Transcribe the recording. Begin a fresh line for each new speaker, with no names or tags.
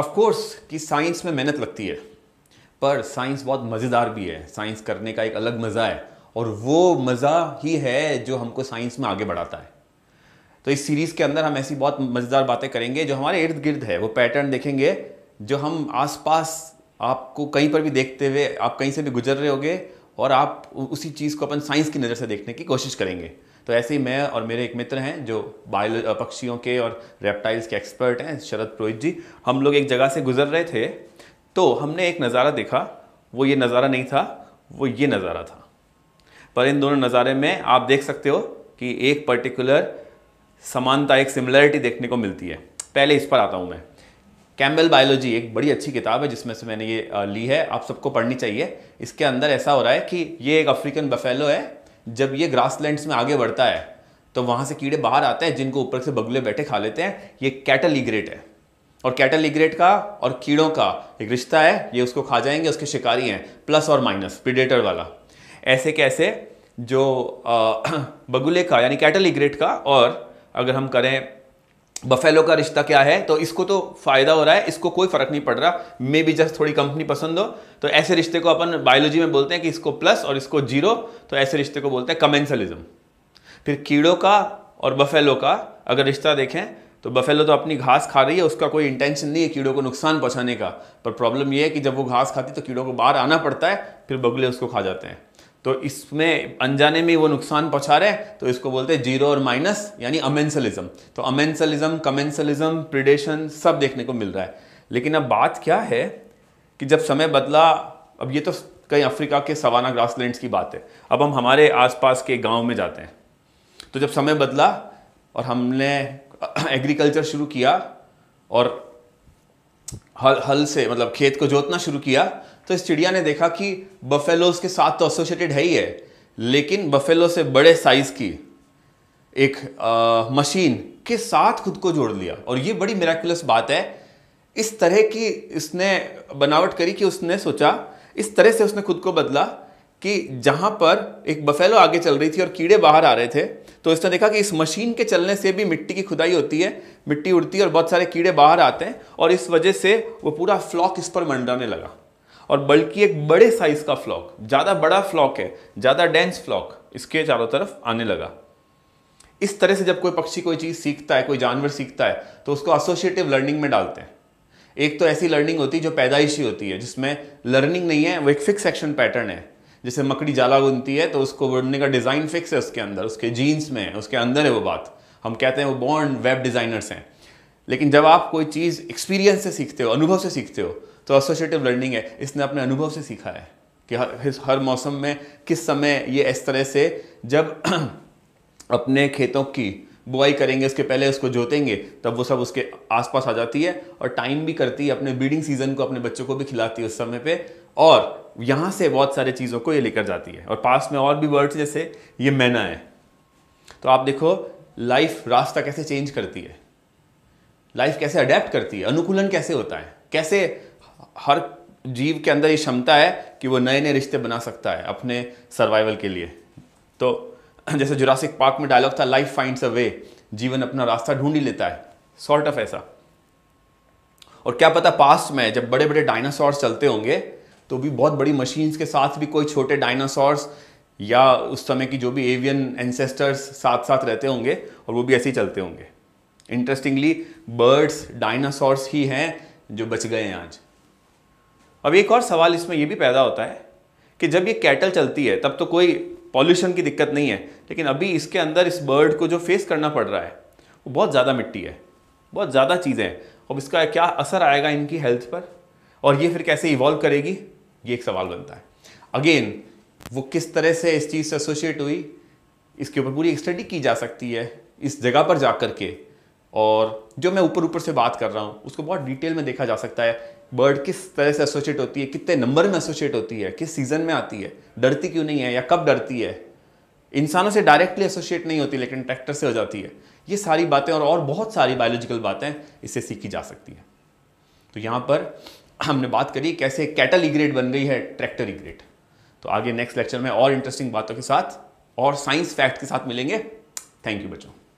of course कि science में मेहनत लगती है पर साइंस बहुत मज़ेदार भी है साइंस करने का एक अलग मज़ा है और वो मज़ा ही है जो हमको साइंस में आगे बढ़ाता है तो इस सीरीज़ के अंदर हम ऐसी बहुत मज़ेदार बातें करेंगे जो हमारे इर्द गिर्द है वो पैटर्न देखेंगे जो हम आसपास आपको कहीं पर भी देखते हुए आप कहीं से भी गुजर रहे होगे और आप उसी चीज़ को अपन साइंस की नज़र से देखने की कोशिश करेंगे तो ऐसे ही मैं और मेरे एक मित्र हैं जो बायो पक्षियों के और रेप्टाइल्स के एक्सपर्ट हैं शरद पुरोहित जी हम लोग एक जगह से गुजर रहे थे तो हमने एक नज़ारा देखा वो ये नज़ारा नहीं था वो ये नज़ारा था पर इन दोनों नज़ारे में आप देख सकते हो कि एक पर्टिकुलर समानता एक सिमिलरिटी देखने को मिलती है पहले इस पर आता हूँ मैं कैम्बल बायोलॉजी एक बड़ी अच्छी किताब है जिसमें से मैंने ये ली है आप सबको पढ़नी चाहिए इसके अंदर ऐसा हो रहा है कि ये एक अफ्रीकन बफेलो है जब ये ग्रास में आगे बढ़ता है तो वहाँ से कीड़े बाहर आते हैं जिनको ऊपर से बगले बैठे खा लेते हैं ये कैटल इग्रेट है और कैटल इग्रेट का और कीड़ों का एक रिश्ता है ये उसको खा जाएंगे उसके शिकारी हैं प्लस और माइनस प्रिडेटर वाला ऐसे कैसे जो बगुले का यानी कैटल इग्रेट का और अगर हम करें बफेलो का रिश्ता क्या है तो इसको तो फायदा हो रहा है इसको कोई फर्क नहीं पड़ रहा मे बी जस्ट थोड़ी कंपनी पसंद हो तो ऐसे रिश्ते को अपन बायोलॉजी में बोलते हैं कि इसको प्लस और इसको जीरो तो ऐसे रिश्ते को बोलते हैं कमेंसलिज्म फिर कीड़ों का और बफेलो का अगर रिश्ता देखें तो बफेलो तो अपनी घास खा रही है उसका कोई इंटेंशन नहीं है कीड़ों को नुकसान पहुंचाने का पर प्रॉब्लम यह है कि जब वो घास खाती तो कीड़ों को बाहर आना पड़ता है फिर बगुले उसको खा जाते हैं तो इसमें अनजाने में वो नुकसान पहुंचा रहे हैं तो इसको बोलते हैं जीरो और माइनस यानी अमेंसलिज्म तो अमेंसलिज्म कमेंसलिज्म प्रिडेशन सब देखने को मिल रहा है लेकिन अब बात क्या है कि जब समय बदला अब ये तो कहीं अफ्रीका के सवाना ग्रासलैंड्स की बात है अब हम हमारे आसपास के गाँव में जाते हैं तो जब समय बदला और हमने एग्रीकल्चर शुरू किया और हल हल से मतलब खेत को जोतना शुरू किया तो इस चिड़िया ने देखा कि बफेलोज के साथ तो एसोसिएटेड है ही है लेकिन बफेलो से बड़े साइज की एक आ, मशीन के साथ खुद को जोड़ लिया और ये बड़ी मेराकुलस बात है इस तरह की इसने बनावट करी कि उसने सोचा इस तरह से उसने खुद को बदला कि जहाँ पर एक बफेलो आगे चल रही थी और कीड़े बाहर आ रहे थे तो इसने देखा कि इस मशीन के चलने से भी मिट्टी की खुदाई होती है मिट्टी उड़ती है और बहुत सारे कीड़े बाहर आते हैं और इस वजह से वो पूरा फ्लॉक इस पर मंडराने लगा और बल्कि एक बड़े साइज का फ्लॉक ज़्यादा बड़ा फ्लॉक है ज़्यादा डेंस फ्लॉक इसके चारों तरफ आने लगा इस तरह से जब कोई पक्षी कोई चीज़ सीखता है कोई जानवर सीखता है तो उसको एसोसिएटिव लर्निंग में डालते हैं एक तो ऐसी लर्निंग होती है जो पैदाइशी होती है जिसमें लर्निंग नहीं है वो एक फिक्स एक्शन पैटर्न है जैसे मकड़ी जाला बुनती है तो उसको बुनने का डिज़ाइन फिक्स है उसके अंदर उसके जीन्स में है उसके अंदर है वो बात हम कहते हैं वो बॉन्ड वेब डिज़ाइनर्स हैं लेकिन जब आप कोई चीज़ एक्सपीरियंस से सीखते हो अनुभव से सीखते हो तो एसोसिएटिव लर्निंग है इसने अपने अनुभव से सीखा है कि हर हर मौसम में किस समय ये इस तरह से जब अपने खेतों की बुआई करेंगे उसके पहले उसको जोतेंगे तब वो सब उसके आसपास आ जाती है और टाइम भी करती है अपने ब्रीडिंग सीजन को अपने बच्चों को भी खिलाती है उस समय पे और यहाँ से बहुत सारे चीज़ों को ये लेकर जाती है और पास में और भी वर्ड्स जैसे ये मैना है तो आप देखो लाइफ रास्ता कैसे चेंज करती है लाइफ कैसे अडेप्ट करती है अनुकूलन कैसे होता है कैसे हर जीव के अंदर ये क्षमता है कि वो नए नए रिश्ते बना सकता है अपने सर्वाइवल के लिए तो जैसे जुरासिक पार्क में डायलॉग था लाइफ फाइंड्स अ वे जीवन अपना रास्ता ढूंढ ही लेता है सॉर्ट ऑफ ऐसा और क्या पता पास्ट में जब बड़े बड़े डायनासोर्स चलते होंगे तो भी बहुत बड़ी मशीन्स के साथ भी कोई छोटे डायनासोर्स या उस समय की जो भी एवियन एंसेस्टर्स साथ साथ रहते होंगे और वो भी ऐसे ही चलते होंगे इंटरेस्टिंगली बर्ड्स डायनासोर्स ही हैं जो बच गए हैं आज अब एक और सवाल इसमें ये भी पैदा होता है कि जब ये कैटल चलती है तब तो कोई पॉल्यूशन की दिक्कत नहीं है लेकिन अभी इसके अंदर इस बर्ड को जो फेस करना पड़ रहा है वो बहुत ज़्यादा मिट्टी है बहुत ज़्यादा चीज़ें हैं अब इसका क्या असर आएगा इनकी हेल्थ पर और ये फिर कैसे इवॉल्व करेगी ये एक सवाल बनता है अगेन वो किस तरह से इस चीज़ से एसोसिएट हुई इसके ऊपर पूरी स्टडी की जा सकती है इस जगह पर जा कर के और जो मैं ऊपर ऊपर से बात कर रहा हूँ उसको बहुत डिटेल में देखा जा सकता है बर्ड किस तरह से एसोसिएट होती है कितने नंबर में एसोसिएट होती है किस सीज़न में आती है डरती क्यों नहीं है या कब डरती है इंसानों से डायरेक्टली एसोसिएट नहीं होती लेकिन ट्रैक्टर से हो जाती है ये सारी बातें और और बहुत सारी बायोलॉजिकल बातें इससे सीखी जा सकती हैं तो यहाँ पर हमने बात करी कैसे कैटल इग्रेड e बन गई है ट्रैक्टर इग्रेड e तो आगे नेक्स्ट लेक्चर में और इंटरेस्टिंग बातों के साथ और साइंस फैक्ट के साथ मिलेंगे थैंक यू बच्चों